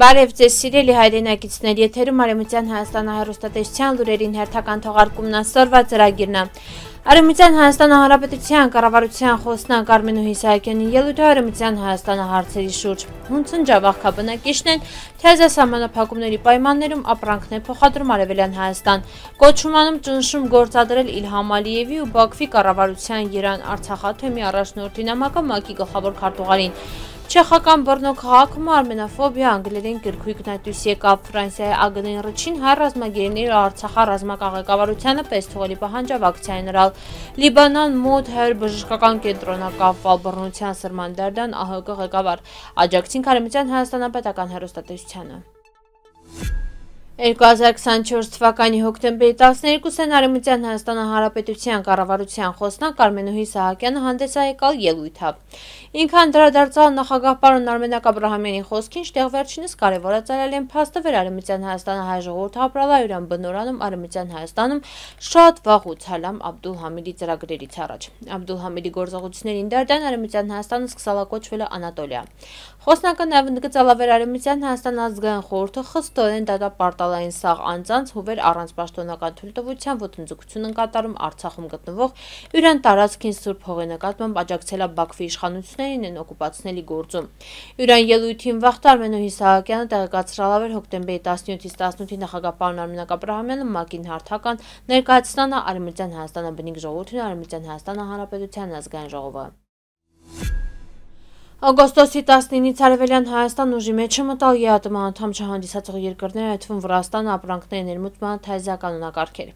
Բարև ձեզ սիրելի հայրենակիցներ, եթերում Արեմության Հայաստանը հեռուստատեսության լուրերին հերթական թողարկումն ասորվա ծրագիրն է։ Արեմության Հայաստանը Հանրապետության կառավարության խոսնակ Արմեն Հիսայակյանի ելույթը Արեմության Հայաստանը հարցերի շուրջ։ Հունցն ջավախքաբնակիչն են, թե այս համանախապակումների պայմաններում ապրանքն է փոխադրում Արևելյան Հայաստան։ Կոչում անում ճնշում գործադրել Իլհամ Ալիևի ու Բաքվի կառավարության Երան Արցախաթեմի առաջնորդի նամակը ՄԱԿ-ի գլխավոր քարտուղարին։ Չեխական բռնո քաղաքում արմենոֆոբիա անգլերեն գրքույկ նատյուս եկավ Ֆրանսիայի ԱԳՆ-ի ռջին հայ ռազմագերիների Արցախա ռազմակառակավարությանը պես թողելի պահանջավ ակցիայի ներալ Լիբանան մոտ հայր բժշկական կենտրոնակապվալ բռնության սրման դարդան ԱՀԿ ղեկավար աջակցին Քարեմյան Հայաստանապետական հերոստատեսությանը 2024 թվականի հոկտեմբերի 12-ին Արևմտյան Հայաստանի Հանրապետության կառավարության խոսնակ Կարմենուհի Սահակյանը հանդես ա եկալ ելույթով։ Ինքը անդրադարձալ նախագահ պարոն Արմենակ Աբ รา համյանի խոսքին, շտեղ վերջինս կարևորացարել են փաստը վեր Արևմտյան Հայաստանի հայ ժողովուրդը ապրալայրան բնորանում Արևմտյան Հայաստանում շատ վաղուց Հալամ Աբդուլհամիդի ծրագրերից առաջ։ Աբդուլհամիդի գործողություններին դարդան Արևմտյան Հայաստանը սկսալակոչվել է Անատոլիա։ Խոսնակը նաև նկցալավեր Արևմտյան Հայաստան ազգային խորհուրդը խստորեն դատապարտել պորտալային սաղ անձանց հուվեր առանց պաշտոնական թույլտվության ոտնձգություն են կատարում Արցախում գտնվող յուրան տարածքին Սուրբ Հողի նկատմամբ աջակցելա Բաքվի իշխանություններին են օկուպացնելի գործում։ Յուրան ելույթին վաղ Արմենու Իսահակյանը տեղեկացրալավ էր հոկտեմբերի 17-ից 18-ի նախագահ պարոն Արմեն Աբրահամյանը ՄԱԿ-ին հարթական ներկայացնանը Արևմտյան Հայաստանը բնիկ ժողովրդին Արևմտյան Հայաստանը Հանրապետության ազգային ժողովը Ագոստոսի 19-ից Արևելյան Հայաստան ուժի մեջ մտալ ԵԱՏՄ անդամ չհանդիսացող երկրները այդվում Վրաստան ապրանքների ներմուծման թայզա կանոնակարգեր։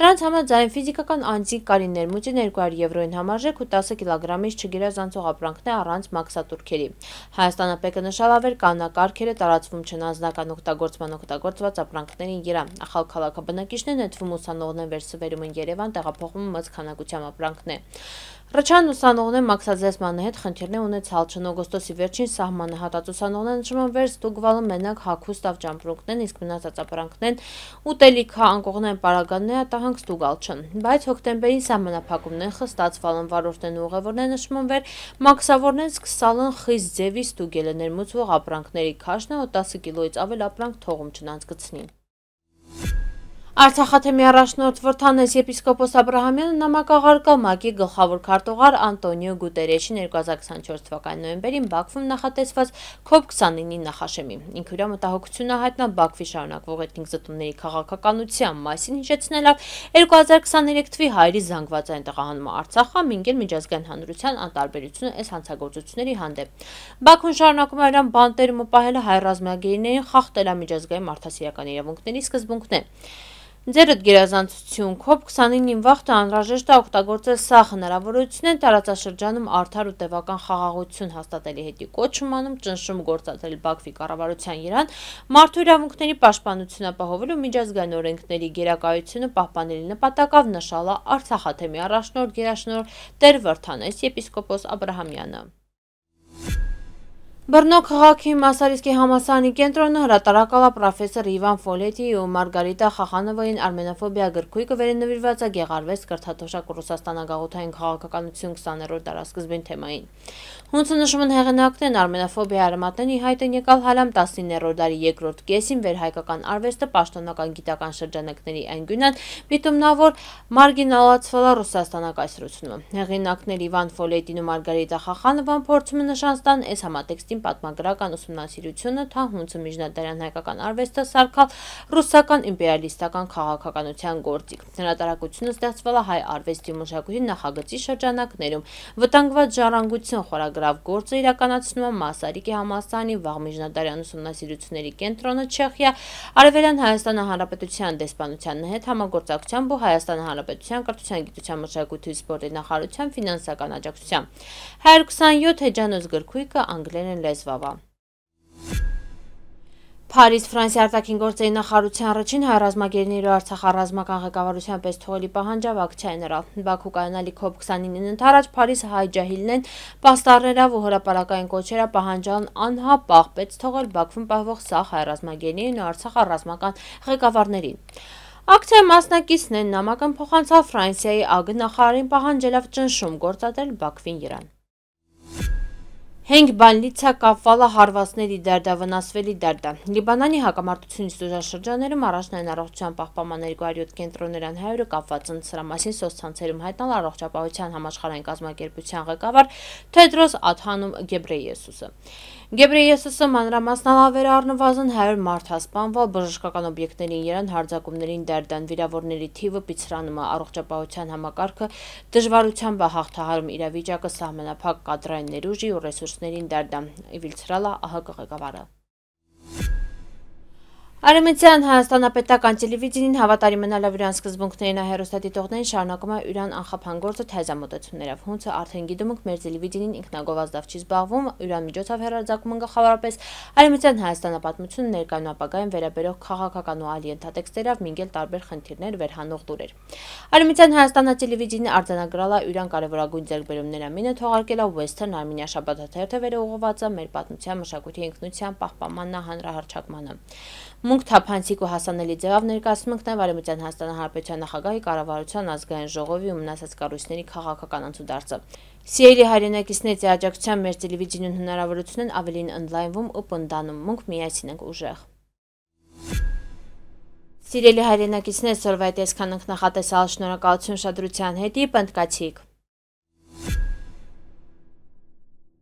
Դրանց համար ձայն ֆիզիկական անձիկ կարի ներմուծի 200 եվրոյին համարժեք ու 10 կիլոգրամից չգերազանցող ապրանքն է առանց մաքսատուրքերի։ Հայաստանը պետք է նշալավեր կանոնակարգերը տարածվում չեն անձնական օգտագործման օգտագործված ապրանքների երա։ Ախալ քաղաքը բնակիչներն այդվում ուսանողն են վերսվերում են Երևան տեղափոխումը մծ քանակությամբ ապրանքն է։ Ռճան ուսանողն է մաքսազերծման հետ խնդիրներ ունեցալ չն Ըստ օգոստոսի վերջին սահմանը հատածուսանողները նշման վեր ստուգվալը մենակ հագուստ ավճամբրուկներն, իսկ մնացած ապրանքներն ուտելիքա հա անկողնային պարագանները տահանք ստուգալ չն։ Բայց հոկտեմբերին սահմանափակումները խստացվալն վարորդներն ու ուղևորներն նշման վեր մաքսավորներն սկսալն խիստ ձևի ստուգելը ներմուծվող ապրանքների քաշն ու 10 կիլոից ավել ապրանք թողում չն անցկցնին։ Արցախաթեմի առաջնորդ Վրդանես եպիսկոպոս Աբրահամյանը նամակաղարկա ՄԱԿ-ի գլխավոր քարտուղար Անտոնիո Գուտերեչի 2024 թվականի նոյեմբերին Բաքվում նախատեսված COP29-ի նախաշեմին։ Ինքյուրա մտահոգությունը հայտնա Բաքվի շարունակվող էթնիկ զտումների քաղաքականության մասին հիշեցնելով 2023 թվականի հայրի զանգվածային տեղահանումը Արցախը, մինչև միջազգային հանրության անտարբերությունը այս հանցագործությունների հանդեպ։ Բաքուն շարունակում է իրան բանտերումը պահելը հայ ռազմագերիներին խախտելա միջազգային մարդասիրական իրավունքների սկզբունքն է։ Ձերդ գերազանցություն կոպ 29-ին վաղթը անրաժեշտ է ոգտագործել սա խնարավորություն են տարածաշրջանում արդար ու տևական խաղաղություն հաստատելի հետի կոչումանում, ճնշում գործատրել բակվի կարավարության երան, մարդու իրավունքների պաշպանություն ապահովելու միջազգային օրենքների գերակայությունը պահպանելի նպատակավ նշալա Արցախաթեմի առաջնորդ գերաշնոր Տեր Վրթանես եպիսկոպոս Աբրահամյանը։ Բրնո քաղաքի Մասարիսկի համասարանի կենտրոնը հրատարակալա պրոֆեսոր Իվան Ֆոլետիի ու Մարգարիտա Խախանովային Արմենոֆոբիա գրքույկը վերենվիրված է Գեղարվեստ կրթաթոշակ Ռուսաստանագաղութային քաղաքականություն 20-րդ դարասկզբին թեմային։ Հունցը նշման հեղինակն են Արմենոֆոբիա արմատների հայտ են եկալ հալամ 19-րդ դարի երկրորդ կեսին վերհայկական արվեստը պաշտոնական գիտական շրջանակների անկյունան միտումնավոր մարգինալացվել է ռուսաստանակայսրությունը։ Հեղինակներ Իվան Ֆոլետին ու Մարգարիտա Խախանովան փորձում են նշանստան այս համատեքստին պատմագրական ուսումնասիրությունը, թահունցը միջնադարյան հայկական արվեստը, սարքալ ռուսական իմպերիալիստական քաղաքականության գործիք։ Հնարատարակությունը ստեղծվել է հայ արվեստի մշակույթի նախագծի շրջանակներում։ Վտանգված ժառանգություն խորագրավ գործը իրականացնում է Մասարիկի համալսարանի վաղ միջնադարյան ուսումնասիրությունների կենտրոնը Չեխիա, Արևելյան Հայաստան Հանրապետության դեսպանության հետ համագործակցությամբ ու Հայաստան Հանրապետության կրթության գիտության մշակույթի սպորտի նախարարության ֆինանսական աջակցությամբ։ 127 հեջանոց գրքույկը անգլերեն հայկական լեզվավա։ Փարիզ Ֆրանսիա արտաքին գործերի նախարարության առաջին հայ ռազմագերիների Արցախ ռազմական ղեկավարության պես թողելի պահանջավ ակցիաներով։ Բաքու կայանալի COP 29-ին ընթരാճ Փարիզ հայ ջահիլներն պաստառներով ու հրաապարական կոչերա պահանջան անհապաղ պետք թողել Բաքվում պահվող սա հայ ռազմագերիներին ու Արցախ ռազմական ղեկավարներին։ Ակցիա մասնակիցներն նամակն փոխանցավ Ֆրանսիայի ԱԳ նախարարին պահանջելով ճնշում գործադրել Բաքվին Իրան։ Հենք բանլիցա կավվալա հարվածների դարդա, վնասվելի դարդա։ լիբանանի հակամարդությունից դուժաշրջաներում առաջն այն առողջության պախպաման 207 կենտրոներան հայորը կավված ընցրամասին սոցցանցերում հայտնալ առողջապահության համաշխարային կազմակերպության ղեկավար թետրոս աթանում գեբրե եսուսը։ Գեբրեյեսուսը մանրամասնալավեր առնվազն 100 մարդ հասպանվալ բժշկական օբյեկտներին երան հարձակումներին դերդան վիրավորների թիվը պիցրանում է առողջապահության համակարգը դժվարության բա հաղթահարում իրավիճակը սահմանափակ կադրային ներուժի ու ռեսուրսներին դերդան։ Իվիլցրալա ահա կղեկավարը։ Արեմիցյան Հայաստանապետական տելևիզինին հավատարի մնալավ ուրան սկզբունքներին է հերոստատիտողներին շարնակում է ուրան անխապանգործը թայզամոտեցումներով։ Հունցը արդեն գիտում ենք մեր տելևիզինին ինքնագովազդավ չի զբաղվում, ուրան միջոցով հերարձակում ենք խավարապես Արեմիցյան Հայաստանապատմություն ներկայուն ապագայում վերաբերող քաղաքական ու այլ ենթատեքստերով մինգել տարբեր խնդիրներ վերհանող լուրեր։ Արեմիցյան Հայաստանա տելևիզինը արձանագրալա ուրան կարևորագույն ձեռքբերումները մինը թողարկելա Western Armenia շաբաթաթերթը վերողովածը մեր պատմության մշակույթի ինքնության պահպամանն հանրահարճակմանը։ Մունք թափանցիկ ու հասանելի ձևով ներկայացնում ենք նաև Արևմտյան Հայաստան Հանրապետության նախագահի կառավարության ազգային ժողովի ու մնացած կառույցների քաղաքական անցուդարձը։ Սիրելի հայրենակիցներ, աջակցության մեր տելևիզիոն հնարավորությունն ավելին ընդլայնվում ու պնդանում։ Մունք միասին ենք ուժեղ։ Սիրելի հայրենակիցներ, սորվայտ այսքան ընկնախատեսալ շնորհակալություն շադրության հետի, պնդկացիք։